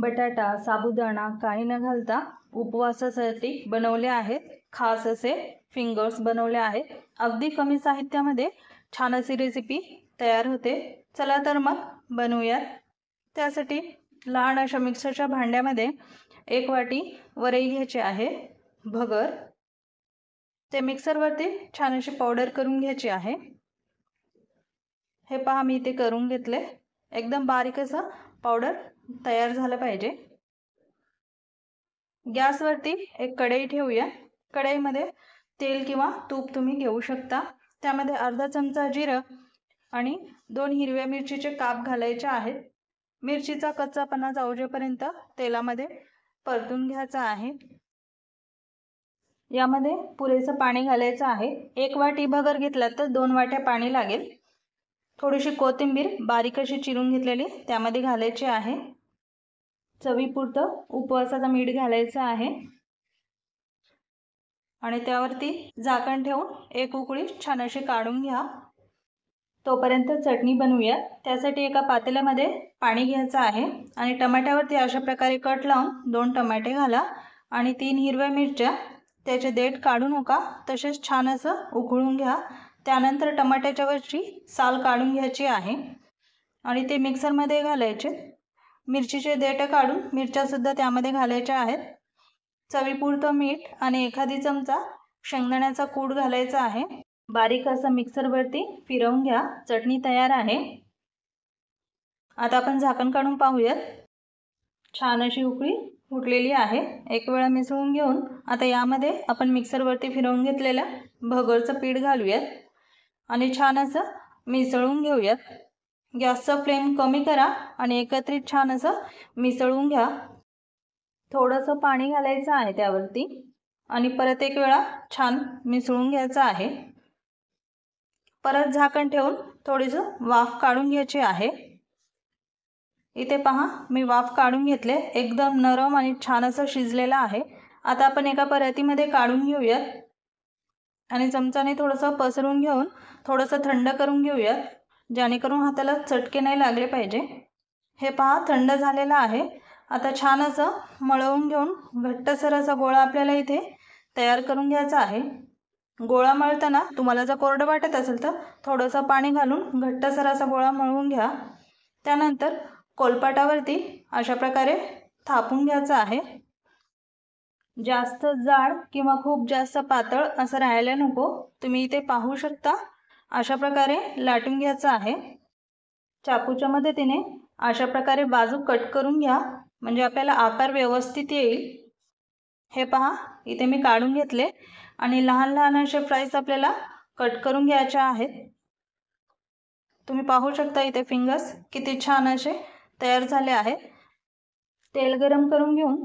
बटाटा साबुदाणा काही न घालता उपवासासाठी बनवले आहेत खास असे फिंगर्स बनवले आहेत अगदी कमी साहित्यामध्ये छान अशी रेसिपी तयार होते चला तर मग बनवूयात त्यासाठी लहान अशा मिक्सरच्या भांड्यामध्ये एक वाटी वरई घ्यायची आहे भगर ते मिक्सरवरती छान अशी पावडर करून घ्यायची आहे हे पहा मी ते करून घेतले एकदम बारीक असं पावडर तयार झालं पाहिजे गॅसवरती एक कढई ठेवूया कढईमध्ये तेल किंवा तूप तुम्ही घेऊ शकता त्यामध्ये अर्धा चमचा जिरं आणि दोन हिरव्या मिरचीचे काप घालायचे आहेत मिरचीचा कच्चापणा जाऊजेपर्यंत तेलामध्ये परतून घ्यायचा आहे यामध्ये पुरेसं पाणी घालायचं आहे एक वाटी भगर घेतला तर दोन वाट्या पाणी लागेल थोडीशी कोथिंबीर बारीक अशी चिरून घेतलेली त्यामध्ये घालायची आहे चवीपुरतं उपवासाचा मीठ घालायचं आहे आणि त्यावरती झाकण ठेवून एक उकळी छान अशी काढून घ्या तोपर्यंत चटणी बनवूया त्यासाठी एका पातेल्यामध्ये पाणी घ्यायचं आहे आणि टमाट्यावरती अशा प्रकारे कट लावून दोन टमाटे घाला आणि तीन हिरव्या मिरच्या त्याचे देठ काढू नका तसेच छान असं उकळून घ्या त्यानंतर टमाट्याच्यावरची साल काढून घ्यायची आहे आणि ते मिक्सरमध्ये घालायचे मिरचीचे देठ काढून सुद्धा त्यामध्ये घालायच्या आहेत चवीपुरतं मीठ आणि एखादी चमचा शेंगदाण्याचा कूड घालायचा आहे बारीक असं मिक्सरवरती फिरवून घ्या चटणी तयार आहे आता आपण झाकण काढून पाहूयात छान अशी उकळी फुटलेली आहे एक वेळा मिसळून घेऊन आता यामध्ये आपण मिक्सरवरती फिरवून घेतलेलं भगरचं पीठ घालूयात आणि छान असं मिसळून घेऊयात गॅसचं फ्लेम कमी करा आणि एकत्रित छान असं मिसळून घ्या थोडंसं पाणी घालायचं आहे त्यावरती आणि परत एक वेळा छान मिसळून घ्यायचं आहे परत झाकण ठेवून थोडीसं वाफ काढून घ्यायची आहे इथे पहा मी वाफ काढून घेतले एकदम नरम आणि छान असं शिजलेलं आहे आता आपण एका परतीमध्ये काढून घेऊयात आणि चमचाने थोडंसं पसरून घेऊन थोडंसं थंड करून घेऊयात जेणेकरून हाताला चटके नाही लागले पाहिजे हे पहा थंड झालेलं आहे आता छान असं मळवून घेऊन घट्टसर असा गोळा आपल्याला इथे तयार करून घ्यायचा आहे गोळा मळताना तुम्हाला जर कोरडं वाटत असेल तर थोडंसं पाणी घालून घट्टसर असा गोळा मळवून घ्या त्यानंतर कोलपाटावरती अशा प्रकारे थापून घ्यायचं आहे जास्त जाड किंवा खूप जास्त पातळ असं राहायला नको तुम्ही इथे पाहू शकता अशा प्रकारे लाटून घ्यायचं आहे चाकूच्या मदतीने अशा प्रकारे बाजू कट करून घ्या म्हणजे आपल्याला आकार व्यवस्थित येईल हे पहा इथे मी काढून घेतले आणि लहान लहान असे फ्राईज आपल्याला कट करून घ्यायचे आहेत तुम्ही पाहू शकता इथे फिंगर्स किती छान असे तयार झाले आहे तेल गरम करून घेऊन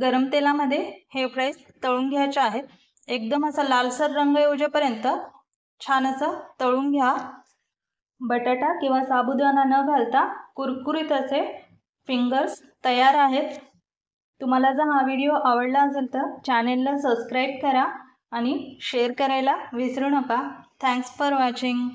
गरम तेलामध्ये हे फ्राईज तळून घ्यायचे आहेत एकदम असा लालसर रंग येऊजेपर्यंत छान असं तळून घ्या बटाटा किंवा साबुदाणा न घालता कुरकुरीत असे फिंगर्स तयार आहेत तुम्हाला जर हा व्हिडिओ आवडला असेल तर चॅनेलला सबस्क्राईब करा आणि शेअर करायला विसरू नका थँक्स फॉर वॉचिंग